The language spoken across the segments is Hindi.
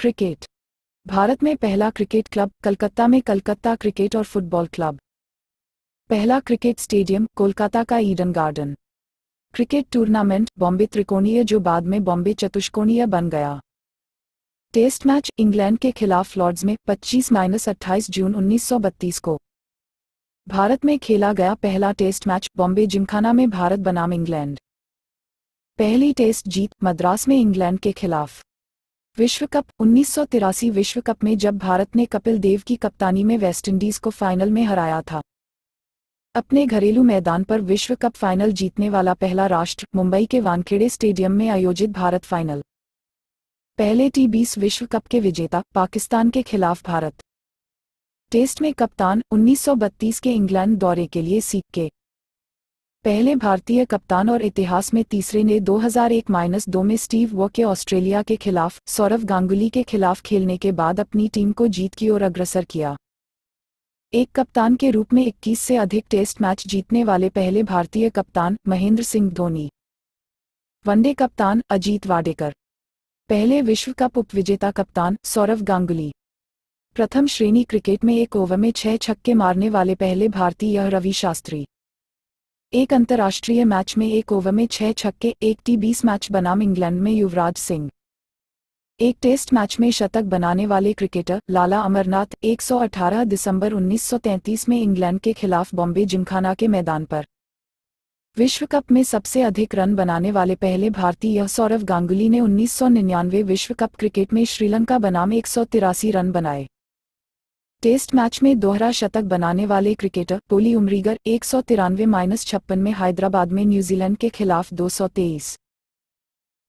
क्रिकेट भारत में पहला क्रिकेट क्लब कलकत्ता में कलकत्ता क्रिकेट और फुटबॉल क्लब पहला क्रिकेट स्टेडियम कोलकाता का Eden garden cricket tournament Bombay त्रिकोणीय जो बाद में बॉम्बे चतुष्कोणीय बन गया टेस्ट मैच इंग्लैंड के खिलाफ लॉर्ड्स में 25 माइनस अट्ठाईस जून 1932 को भारत में खेला गया पहला टेस्ट मैच बॉम्बे जिमखाना में भारत बनाम इंग्लैंड पहली टेस्ट जीत मद्रास में इंग्लैंड के खिलाफ विश्व कप उन्नीस विश्व कप में जब भारत ने कपिल देव की कप्तानी में वेस्टइंडीज को फाइनल में हराया था अपने घरेलू मैदान पर विश्व कप फाइनल जीतने वाला पहला राष्ट्र मुंबई के वानखेड़े स्टेडियम में आयोजित भारत फाइनल पहले टी बीस विश्व कप के विजेता पाकिस्तान के खिलाफ भारत टेस्ट में कप्तान 1932 के इंग्लैंड दौरे के लिए सीख के पहले भारतीय कप्तान और इतिहास में तीसरे ने 2001-2 में स्टीव वॉ के ऑस्ट्रेलिया के खिलाफ सौरव गांगुली के खिलाफ खेलने के बाद अपनी टीम को जीत की ओर अग्रसर किया एक कप्तान के रूप में 21 से अधिक टेस्ट मैच जीतने वाले पहले भारतीय कप्तान महेंद्र सिंह धोनी वनडे कप्तान अजीत वाडेकर पहले विश्व कप उपविजेता कप्तान सौरव गांगुली प्रथम श्रेणी क्रिकेट में एक ओवर में छह छक्के मारने वाले पहले भारतीय रवि शास्त्री एक अंतर्राष्ट्रीय मैच में एक ओवर में छह छक्के एक टी बीस मैच बनाम इंग्लैंड में युवराज सिंह एक टेस्ट मैच में शतक बनाने वाले क्रिकेटर लाला अमरनाथ 118 दिसंबर 1933 में इंग्लैंड के खिलाफ बॉम्बे जिमखाना के मैदान पर विश्व कप में सबसे अधिक रन बनाने वाले पहले भारतीय सौरव गांगुली ने 1999 विश्व कप क्रिकेट में श्रीलंका बनाम एक रन बनाए टेस्ट मैच में दोहरा शतक बनाने वाले क्रिकेटर टोली उमरीगर एक सौ तिरानवे माइनस छप्पन में हैदराबाद में न्यूजीलैंड के खिलाफ 223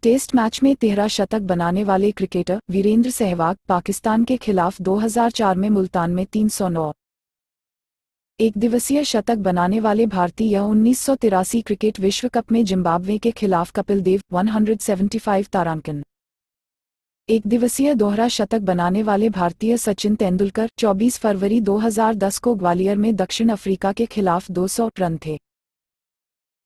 टेस्ट मैच में तेरह शतक बनाने वाले क्रिकेटर वीरेंद्र सहवाग पाकिस्तान के खिलाफ 2004 में मुल्तान में 309 एक दिवसीय शतक बनाने वाले भारतीय उन्नीस क्रिकेट विश्व कप में जिम्बाब्वे के खिलाफ कपिल देव फाइव तारांकन एक दिवसीय दोहरा शतक बनाने वाले भारतीय सचिन तेंदुलकर 24 फरवरी 2010 को ग्वालियर में दक्षिण अफ्रीका के खिलाफ 200 रन थे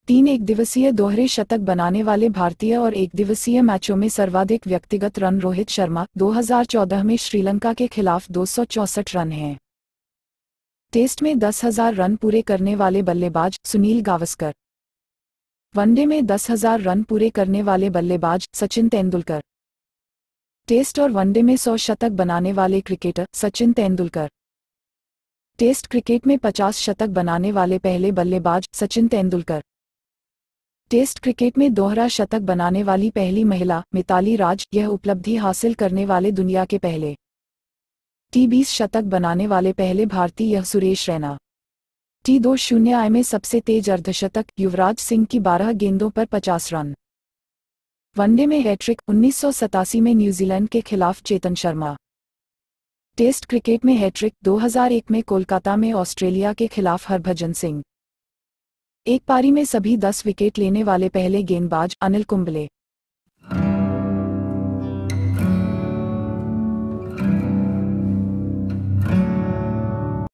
तीन एक दिवसीय दोहरे शतक बनाने वाले भारतीय और एक दिवसीय मैचों में सर्वाधिक व्यक्तिगत रन रोहित शर्मा 2014 में श्रीलंका के खिलाफ दो रन हैं टेस्ट में दस हजार रन पूरे करने वाले बल्लेबाज सुनील गावस्कर वनडे में दस हजार रन पूरे करने वाले बल्लेबाज सचिन तेंदुलकर टेस्ट और वनडे में सौ शतक बनाने वाले cricketer Sachin Tendulkar test cricket में 50 शतक बनाने वाले पहले बल्लेबाज सचिन तेंदुलकर टेस्ट क्रिकेट में दोहरा शतक बनाने वाली पहली महिला मिताली राज यह उपलब्धि हासिल करने वाले दुनिया के पहले टी बीस शतक बनाने वाले पहले भारतीय यह सुरेश रैना टी दो शून्य आय में सबसे तेज अर्धशतक युवराज सिंह की बारह गेंदों पर पचास रन वनडे में हैट्रिक उन्नीस में न्यूजीलैंड के खिलाफ चेतन शर्मा टेस्ट क्रिकेट में हैट्रिक 2001 में कोलकाता में ऑस्ट्रेलिया के खिलाफ हरभजन सिंह एक पारी में सभी 10 विकेट लेने वाले पहले गेंदबाज अनिल कुंबले